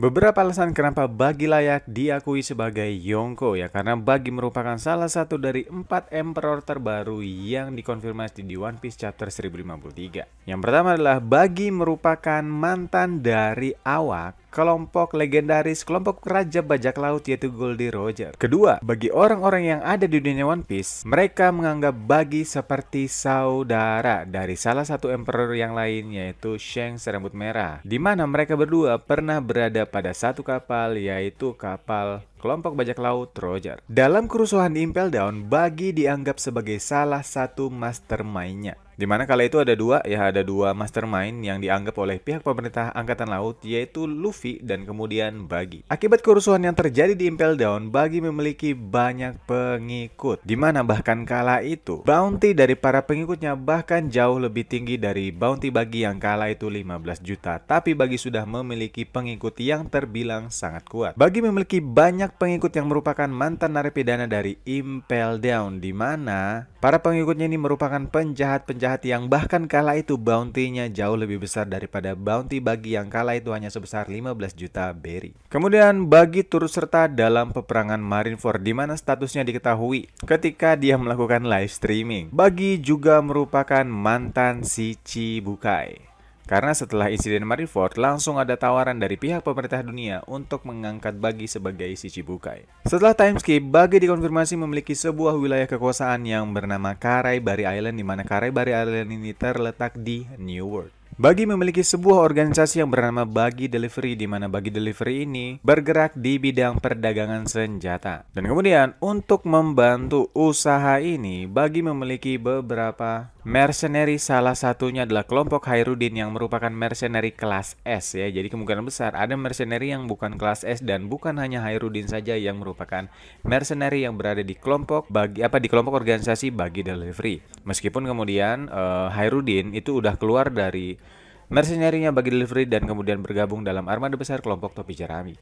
Beberapa alasan kenapa Bagi layak diakui sebagai Yonko ya karena Bagi merupakan salah satu dari empat emperor terbaru yang dikonfirmasi di One Piece chapter 1053. Yang pertama adalah Bagi merupakan mantan dari Awak kelompok legendaris kelompok Raja Bajak Laut yaitu Goldie Roger. Kedua, bagi orang-orang yang ada di dunia One Piece, mereka menganggap Bagi seperti saudara dari salah satu emperor yang lain yaitu Shanks Rambut Merah, di mana mereka berdua pernah berada pada satu kapal yaitu kapal kelompok bajak laut Roger. Dalam kerusuhan di Impel Down, Bagi dianggap sebagai salah satu mastermindnya. Di Dimana kala itu ada dua, ya ada dua mastermind yang dianggap oleh pihak pemerintah Angkatan Laut yaitu Luffy dan kemudian Buggy. Akibat kerusuhan yang terjadi di Impel Down, Buggy memiliki banyak pengikut. Dimana bahkan kala itu, bounty dari para pengikutnya bahkan jauh lebih tinggi dari bounty Buggy yang kala itu 15 juta. Tapi Buggy sudah memiliki pengikut yang terbilang sangat kuat. Buggy memiliki banyak banyak pengikut yang merupakan mantan narapidana dari Impel Down di mana para pengikutnya ini merupakan penjahat-penjahat yang bahkan kala itu bounty-nya jauh lebih besar daripada bounty bagi yang kala itu hanya sebesar 15 juta berry. Kemudian bagi turut serta dalam peperangan Marineford di mana statusnya diketahui ketika dia melakukan live streaming. Bagi juga merupakan mantan si Bukai. Karena setelah insiden Marineford, langsung ada tawaran dari pihak pemerintah dunia untuk mengangkat Bagi sebagai si Cibukai. Setelah timeskip, Bagi dikonfirmasi memiliki sebuah wilayah kekuasaan yang bernama Karai Bari Island di mana Karai Bari Island ini terletak di New World. Bagi memiliki sebuah organisasi yang bernama Bagi Delivery di mana Bagi Delivery ini bergerak di bidang perdagangan senjata. Dan kemudian untuk membantu usaha ini, Bagi memiliki beberapa Mercenary salah satunya adalah kelompok Hairudin yang merupakan mercenary kelas S ya. Jadi kemungkinan besar ada mercenary yang bukan kelas S dan bukan hanya Hairudin saja yang merupakan mercenary yang berada di kelompok bagi apa di kelompok organisasi bagi delivery. Meskipun kemudian uh, Hairudin itu udah keluar dari mercenary-nya bagi delivery dan kemudian bergabung dalam armada besar kelompok topi jerami.